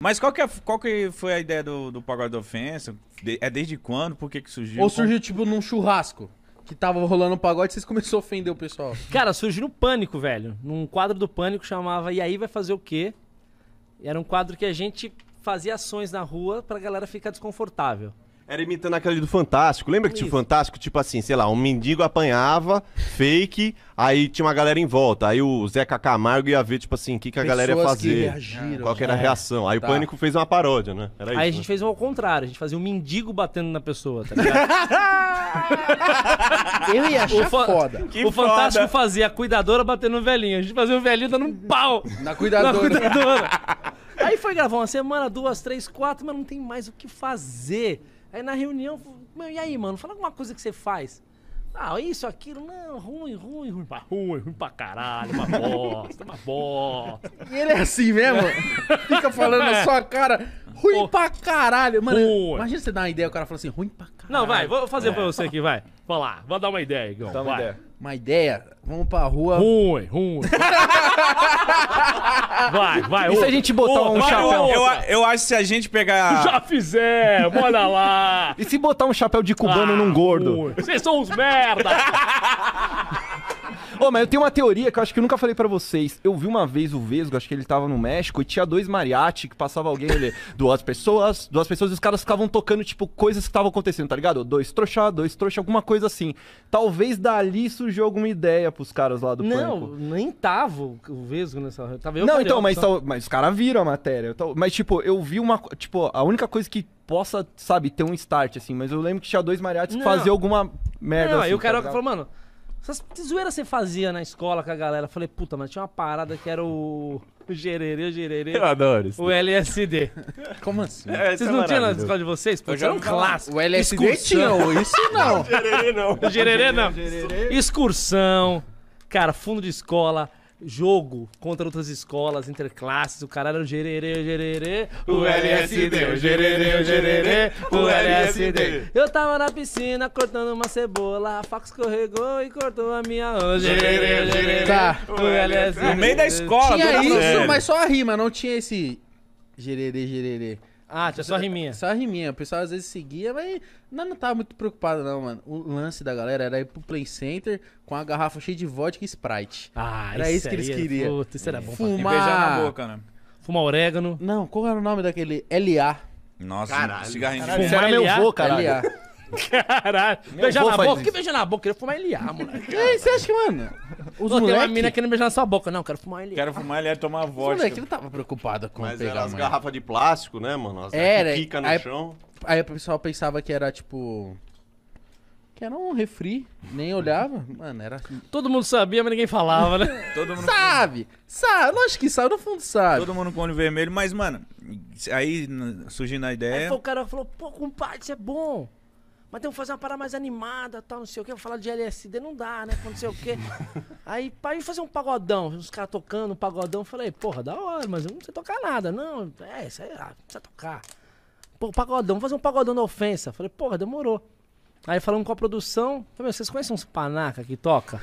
Mas qual que, é, qual que foi a ideia do, do Pagode da Ofensa? De, é desde quando? Por que, que surgiu? Ou surgiu, tipo, num churrasco? Que tava rolando um pagode e vocês começaram a ofender o pessoal. Cara, surgiu no Pânico, velho. Num quadro do Pânico chamava E aí vai fazer o quê? Era um quadro que a gente fazia ações na rua pra galera ficar desconfortável. Era imitando aquele do Fantástico. Lembra que tinha o Fantástico? Tipo assim, sei lá, um mendigo apanhava, fake, aí tinha uma galera em volta. Aí o Zeca Camargo ia ver, tipo assim, o que, que a galera ia Pessoas que reagiram. Qual que era a né? reação. Aí Tá. o Pânico fez uma paródia, né? Era isso. Aí a gente né? fez o ao contrário, a gente fazia um mendigo batendo na pessoa, tá ligado? Eu ia achar fan- foda. Que o foda. Fantástico fazia a cuidadora batendo no velhinho, a gente fazia o velhinho dando um pau Na na cuidadora. cuidadora. Aí foi gravar uma semana, duas, três, quatro, mas não tem mais o que fazer. Aí na reunião, meu, e aí, mano, fala alguma coisa que você faz. Ah, isso, aquilo, não, ruim, ruim, ruim pra ruim, ruim pra caralho, uma bosta, uma bosta. E ele é assim mesmo? Fica falando na é. sua cara, ruim Pô. pra caralho. Mano, Ruim. imagina você dar uma ideia, o cara fala assim, ruim pra caralho. Não, vai, vou fazer é. pra você aqui, vai. Vai lá, vou dar uma ideia, Igão. Dá uma ideia. Uma ideia, vamos pra rua. Ruim, ruim. Vai, vai. E se a gente botar um chapéu? Eu, eu acho que se a gente pegar. Já fizer, bora lá. E se botar um chapéu de cubano ah, num gordo? Vocês são uns merda. oh, mas eu tenho uma teoria que eu acho que eu nunca falei para vocês. Eu vi uma vez o Vesgo, acho que ele tava no México, e tinha dois mariachi que passava alguém ali, duas pessoas, duas pessoas, e os caras ficavam tocando, tipo, coisas que estavam acontecendo, tá ligado? Dois trouxa, dois trouxa, alguma coisa assim. Talvez dali surgiu alguma ideia pros caras lá do Não, Pânico. nem tava o Vesgo nessa... Tava eu Não, então, mas, tal, mas os caras viram a matéria. Tal, mas, tipo, eu vi uma... Tipo, a única coisa que possa, sabe, ter um start, assim. Mas eu lembro que tinha dois mariachis que faziam alguma merda. Não, assim, aí o tá cara tá falou, mano, essas zoeira você fazia na escola com a galera? Eu falei, puta, mas tinha uma parada que era o. O gererê, o gererê. Eu adoro isso. O LSD. Como assim? É, vocês é não tinham na escola de vocês? Pô, era um clássico. O LSD Excursão. tinha, isso não. o gererê não. O gererê não. Excursão, cara, fundo de escola, jogo contra outras escolas, interclasses, o caralho era o gererê, o gererê, o LSD, o gererê, o gererê, o LSD. Eu tava na piscina cortando uma cebola, a faca escorregou e cortou a minha anja. Gererê, o gererê, tá. o LSD. No meio da escola, Tinha isso, mas só a rima, não tinha esse gererê, gererê. Ah, tinha só a riminha. Só a riminha. O pessoal às vezes seguia, mas não tava muito preocupado, não, mano. O lance da galera era ir pro Play Center com a garrafa cheia de vodka e Sprite. Ah, era isso, isso que eles é queriam. Puta, isso era bom Fumar... beijar na boca, né? Fumar orégano. Não, qual era o nome daquele? LA. Nossa, Caralho. cigarrinho de Fumar é meu vô, cara. LA. Caralho. beijar na boca? Que beijar na boca? Queria fumar LA, moleque. E você acha que, mano? Os Pô, tem uma mina querendo beijar na sua boca. Não, quero fumar LA. Quero fumar LA e tomar vodka. moleque não tava preocupada com Mas pegar, as garrafas de plástico, né, mano? As era, que fica no aí, chão. Aí o pessoal pensava que era, tipo... Que era um refri, nem olhava. Mano, era. Assim. Todo mundo sabia, mas ninguém falava, né? Todo mundo sabe! Sabe, lógico que sabe, no fundo sabe. Todo mundo com olho vermelho, mas, mano, aí surgindo a ideia. Aí o cara falou, pô, compadre, isso é bom mas temos que fazer uma parada mais animada, tal, não sei o quê. Vou falar de LSD, não dá, né? Não sei o quê. Aí, pai, fazer um pagodão. Os caras tocando um pagodão. Eu falei, porra, da hora, mas eu não sei tocar nada. Não, é, isso aí, ah, precisa tocar. Pô, pagodão, vamos fazer um pagodão na ofensa. falei, porra, demorou. Aí falando com a produção, falei, vocês conhecem uns panaca que toca?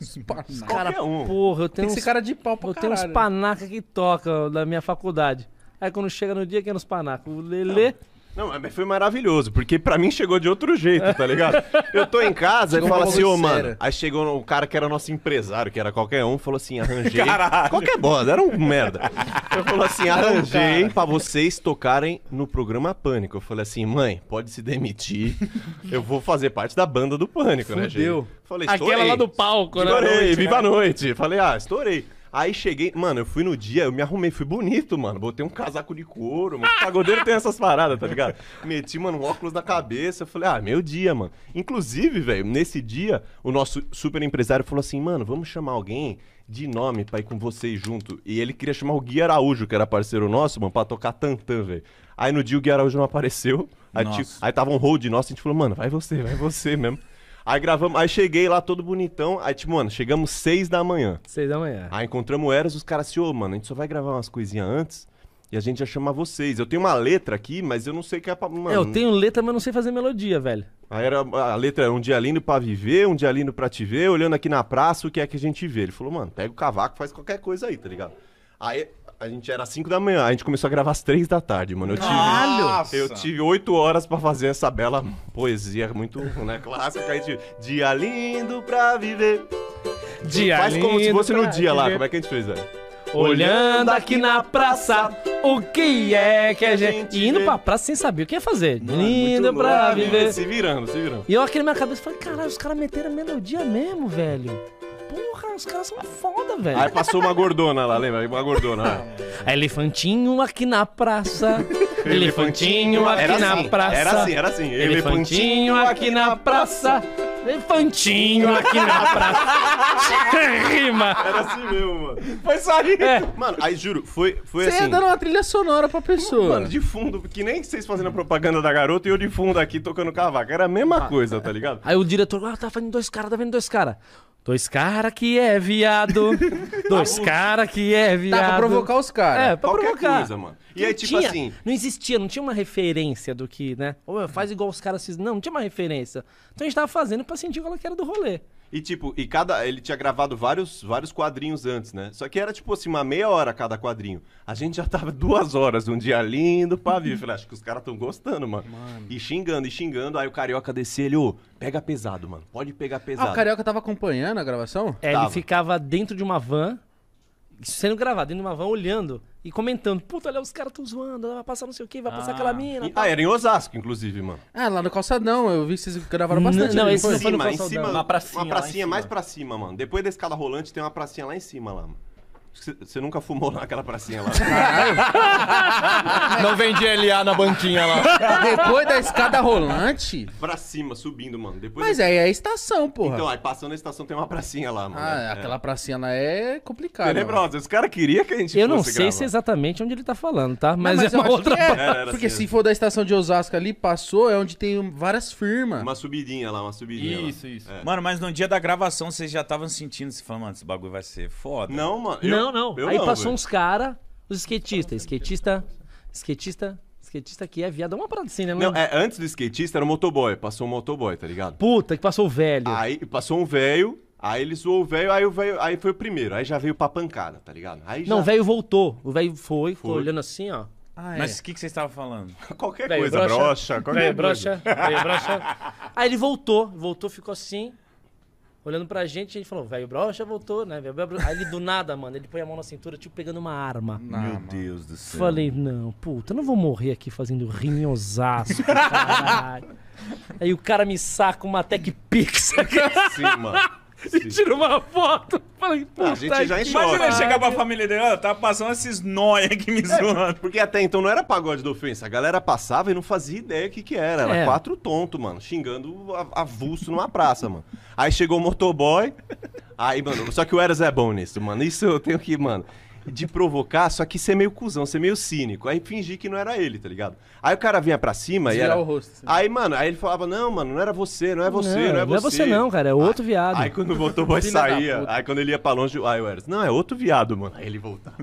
Os panaca. Cara, um. porra, eu tenho Tem uns, cara de pau pra Eu caralho. tenho uns panaca que toca da minha faculdade. Aí quando chega no dia, quem é nos panaca? O Lelê... Não. Não, mas foi maravilhoso, porque pra mim chegou de outro jeito, tá ligado? Eu tô em casa e fala assim, ô, mano. Aí chegou o cara que era nosso empresário, que era qualquer um, falou assim: arranjei. Caralho. Qualquer bosta, era um merda. Ele falou assim: arranjei pra vocês tocarem no programa Pânico. Eu falei assim, mãe, pode se demitir. Eu vou fazer parte da banda do Pânico, né, gente? Fudeu. Falei, estourei. Aquela lá do palco, né? Estourei, viva a noite. Falei, ah, estourei. Aí cheguei, mano, eu fui no dia, eu me arrumei, fui bonito, mano. Botei um casaco de couro, mano. O pagodeiro tem essas paradas, tá ligado? Meti, mano, um óculos na cabeça. Eu falei, ah, meu dia, mano. Inclusive, velho, nesse dia, o nosso super empresário falou assim, mano, vamos chamar alguém de nome pra ir com vocês junto. E ele queria chamar o Gui Araújo, que era parceiro nosso, mano, pra tocar tantã, velho. Aí no dia o Gui Araújo não apareceu. Aí, aí tava um hold nosso, a gente falou, mano, vai você, vai você mesmo. Aí gravamos, aí cheguei lá todo bonitão. Aí, tipo, mano, chegamos seis da manhã. Seis da manhã. Aí encontramos o Eras, os caras assim, ô, mano, a gente só vai gravar umas coisinhas antes e a gente já chamar vocês. Eu tenho uma letra aqui, mas eu não sei que é pra. Mano, é, eu tenho letra, mas não sei fazer melodia, velho. Aí era, a letra era um dia lindo pra viver, um dia lindo pra te ver, olhando aqui na praça, o que é que a gente vê? Ele falou, mano, pega o cavaco, faz qualquer coisa aí, tá ligado? Aí a gente era 5 da manhã, a gente começou a gravar às 3 da tarde, mano. Eu tive, eu tive 8 horas pra fazer essa bela poesia muito né, clássica. A gente, tipo, dia lindo pra viver. Dia Faz como se fosse no dia viver. lá, como é que a gente fez, velho? Olhando aqui na praça, o que é que a gente. E indo pra praça sem saber o que ia fazer. Mano, Lindo pra viver. Se virando, se virando. E eu aqui na minha cabeça falei, caralho, os caras meteram a melodia mesmo, velho os caras são foda, velho. Aí passou uma gordona lá, lembra? Uma gordona. Lá. É elefantinho aqui na praça. Elefantinho aqui era na assim, praça. Era assim, era assim. Elefantinho, Elefantinho aqui na praça elefantinho aqui na praça. Rima. Era assim mesmo, mano. Foi só isso. É. Mano, aí juro, foi, foi assim. Você ia assim. dando uma trilha sonora pra pessoa. Mano, de fundo, que nem vocês fazendo a propaganda da garota e eu de fundo aqui tocando cavaco. Era a mesma ah, coisa, é. tá ligado? Aí o diretor, ah, tá fazendo dois caras, tá vendo dois caras. Dois cara que é viado. Dois cara que é viado. Tá, pra provocar os caras. É, pra Qualquer provocar. coisa, mano. E não aí, tipo tinha, assim... Não existia, não tinha uma referência do que, né? Ou faz igual os caras... Não, não tinha uma referência. Então a gente tava fazendo pra ela sentiu que ela que era do rolê. E tipo, e cada. Ele tinha gravado vários, vários quadrinhos antes, né? Só que era tipo assim, uma meia hora cada quadrinho. A gente já tava duas horas, um dia lindo, pavio. Falei, acho que os caras tão gostando, mano. mano. E xingando, e xingando. Aí o carioca desceu, ele, ô, pega pesado, mano. Pode pegar pesado. Ah, o carioca tava acompanhando a gravação? É, tava. ele ficava dentro de uma van isso sendo gravado, indo numa van, olhando e comentando. Puta, olha, os caras tão zoando, vai passar não sei o que, vai passar aquela ah. mina. E- ah, era em Osasco, inclusive, mano. Ah, lá no calçadão, eu vi que vocês gravaram bastante. não, esse foi no Calçadão. Uma pracinha, uma pracinha cima. mais pra cima, mano. Depois da escada rolante tem uma pracinha lá em cima, lá, mano. Você nunca fumou naquela pracinha lá. Não vendia LA na banquinha lá. Depois da escada rolante. Pra cima, subindo, mano. Depois Mas é a estação, porra. Então, aí passando a estação tem uma pracinha lá, mano. Ah, é. aquela pracinha lá é complicada. Tenebrosa. Os caras queriam que a gente Eu não sei se é exatamente onde ele tá falando, tá? Mas, não, mas é uma outra é. Porque assim. se for da estação de Osasco ali, passou, é onde tem várias firmas. Uma subidinha lá, uma subidinha. Isso, lá. isso. É. Mano, mas no dia da gravação vocês já estavam sentindo, se falando, mano, esse bagulho vai ser foda. Não, mano. Eu... Não, não, não. Eu aí não, passou véio. uns caras, os skatistas. Skatista, skatista, skatista que é viado. É uma parada assim, né? Não, é, antes do skatista era o motoboy. Passou o motoboy, tá ligado? Puta, que passou o velho. Aí passou um velho, Aí ele zoou o velho, aí o velho, aí foi o primeiro, aí já veio pra pancada, tá ligado? Aí já... Não, o velho voltou. O velho foi, foi, ficou olhando assim, ó. Ah, é. Mas o que, que vocês estavam falando? qualquer véio coisa, brocha, brocha qualquer véio, coisa. Brocha, véio, brocha. Aí ele voltou, voltou, ficou assim olhando pra gente, a gente falou, velho Brocha voltou, né? Brocha. Aí ele do nada, mano, ele põe a mão na cintura, tipo pegando uma arma. Não, Meu mano. Deus do céu. Falei, não, puta, eu não vou morrer aqui fazendo rinhosaço, em caralho. Aí o cara me saca uma Tech Pix. Sim, mano. Sim. e tira uma foto. Falei, a gente já enxerga. Né? Imagina chegar pra família dele, ó, ah, tá passando esses nóia aqui me é, zoando. É, porque até então não era pagode da ofensa. A galera passava e não fazia ideia o que que era. Era é. quatro tonto, mano, xingando avulso numa praça, mano. Aí chegou o motoboy. Aí, mano, só que o Eras é bom nisso, mano. Isso eu tenho que, mano de provocar, só que ser meio cuzão, ser meio cínico. Aí fingir que não era ele, tá ligado? Aí o cara vinha pra cima Desviar e era... o rosto. Aí, mano, aí ele falava, não, mano, não era você, não é você, não, é não é você. Não é você não, cara, é outro aí, viado. Aí quando voltou, o boy saía. Aí quando ele ia pra longe, aí eu era, não, é outro viado, mano. Aí ele voltava,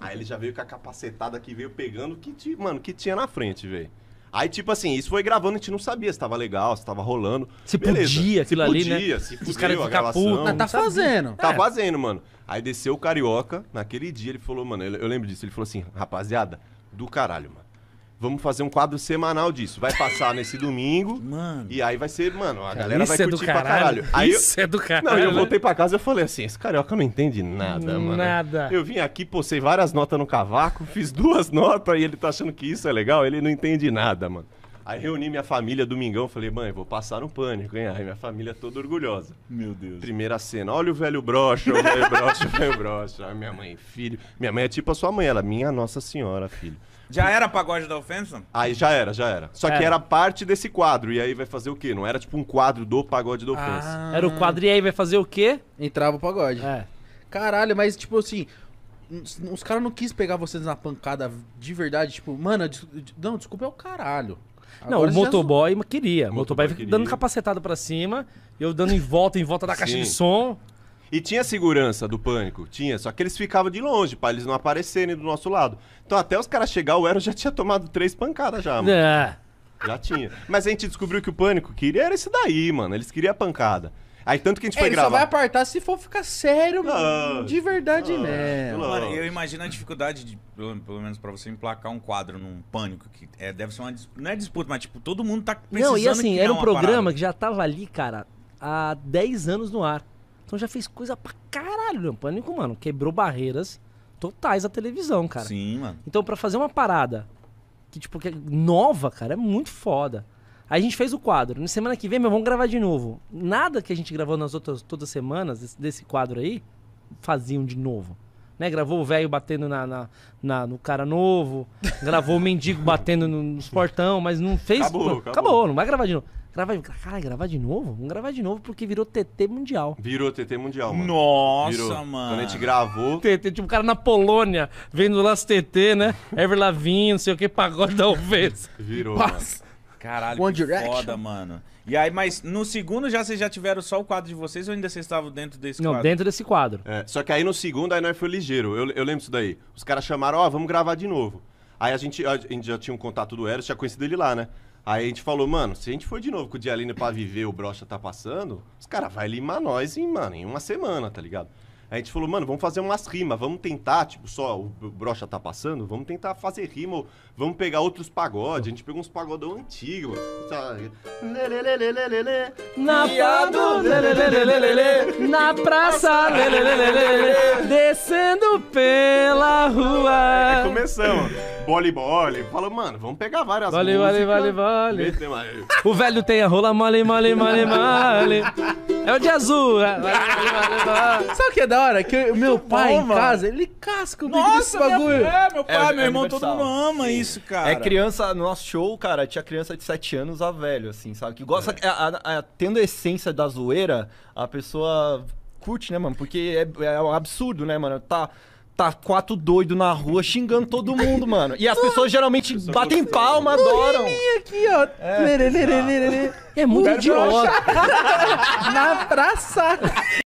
Aí ele já veio com a capacetada que veio pegando que, t... mano, que tinha na frente, velho. Aí, tipo assim, isso foi gravando, a gente não sabia se tava legal, se tava rolando. Se Beleza. podia, aquilo se podia, ali, né? Se podia, se Os caras ficam putos. Tá fazendo. Tá é. fazendo, mano. Aí desceu o Carioca, naquele dia ele falou, mano, eu lembro disso, ele falou assim, rapaziada, do caralho, mano. Vamos fazer um quadro semanal disso. Vai passar nesse domingo. Mano. E aí vai ser, mano, a galera isso vai é curtir caralho. pra caralho. Aí isso eu, é do caralho. Não, né? eu voltei pra casa e falei assim: esse carioca não entende nada, mano. Nada. Eu vim aqui, postei várias notas no cavaco, fiz duas notas e ele tá achando que isso é legal. Ele não entende nada, mano. Aí reuni minha família domingão, falei, mãe, vou passar no pânico, hein? Aí minha família toda orgulhosa. Meu Deus. Primeira cena, olha o velho brocha, o velho brocha, o velho brocha. minha mãe, filho. Minha mãe é tipo a sua mãe, ela, é minha Nossa Senhora, filho. Já era pagode da ofensa? Aí já era, já era. Só que é. Era. parte desse quadro. E aí vai fazer o quê? Não era tipo um quadro do pagode da ofensa. Ah. Era o quadro e aí vai fazer o quê? Entrava o pagode. É. Caralho, mas tipo assim, os caras não quis pegar vocês na pancada de verdade, tipo, mano, des- não, desculpa é o caralho. Não, Agora o motoboy já... queria. O motoboy, motoboy queria. dando capacetada para cima, eu dando em volta, em volta da caixa Sim. de som. E tinha segurança do pânico, tinha, só que eles ficavam de longe, para eles não aparecerem do nosso lado. Então até os caras chegar, o Ero já tinha tomado três pancadas já, mano. É. Já tinha. Mas a gente descobriu que o pânico queria era esse daí, mano. Eles queriam a pancada. Aí tanto que a gente é, foi gravar. só vai apartar se for ficar sério, mano ah. de verdade não, ah, mesmo. Mano, eu imagino a dificuldade, de, pelo, pelo, menos pra você emplacar um quadro num pânico, que é, deve ser uma. Não é disputa, mas tipo, todo mundo tá precisando. Não, e assim, era um programa parada. que já tava ali, cara, há 10 anos no ar. Então já fez coisa pra caralho. Né? O pânico, mano, quebrou barreiras totais à televisão, cara. Sim, mano. Então, para fazer uma parada que, tipo, que é nova, cara, é muito foda. Aí a gente fez o quadro. Na semana que vem, meu, vamos gravar de novo. Nada que a gente gravou nas outras todas as semanas desse, desse quadro aí, faziam de novo. Né? Gravou o velho batendo na, na, na, no cara novo, gravou o mendigo batendo no, nos portão, mas não fez. Acabou, acabou, acabou. não vai gravar de novo. Gravar, cara, gravar de novo? Vamos gravar de novo porque virou TT mundial. Virou TT mundial, mano. Nossa, virou. mano. Quando a gente gravou. TT, tipo, um cara na Polônia vendo lá as TT, né? Ever Lavigne, não sei o que, pagode da vez. Virou. Passa. Mano. Caralho, One que direction. foda, mano. E aí, mas no segundo já vocês já tiveram só o quadro de vocês ou ainda vocês estavam dentro desse não, quadro? Não, dentro desse quadro. É, só que aí no segundo, aí nós foi ligeiro. Eu, eu lembro isso daí. Os caras chamaram, ó, oh, vamos gravar de novo. Aí a gente, a gente já tinha um contato do Eros, tinha conhecido ele lá, né? Aí a gente falou, mano, se a gente for de novo com o Dialina pra viver o brocha tá passando, os caras vai limar nós em, mano, em uma semana, tá ligado? Aí a gente falou, mano, vamos fazer umas rimas, vamos tentar, tipo, só o brocha tá passando, vamos tentar fazer rima, ou vamos pegar outros pagodes. A gente pegou uns pagodão antigo, mano. Na viado, na praça, descendo pela rua. É, começamos bole bole. Fala, mano, vamos pegar várias Vale, vale, vale, vale. vale. O velho tem a rola mole, mole, mole, mole. É o de azul. É. Vale, vale, vale, vale. Sabe o que é da hora? Que o meu pai bom, em mano. casa, ele casca o bico desse Nossa, minha- bagulho. é, meu pai, É, meu é irmão, todo mundo ama isso, cara. É criança, no nosso show, cara, tinha criança de 7 anos a velho, assim, sabe? Que gosta. É. a- a- a- tendo a essência da zoeira, a pessoa curte, né, mano? Porque é, é um absurdo, né, mano? Tá tá quatro doido na rua xingando todo mundo, mano. E as pessoas geralmente batem palma, adoram. aqui, ó. É, É muito idiota. Na praça.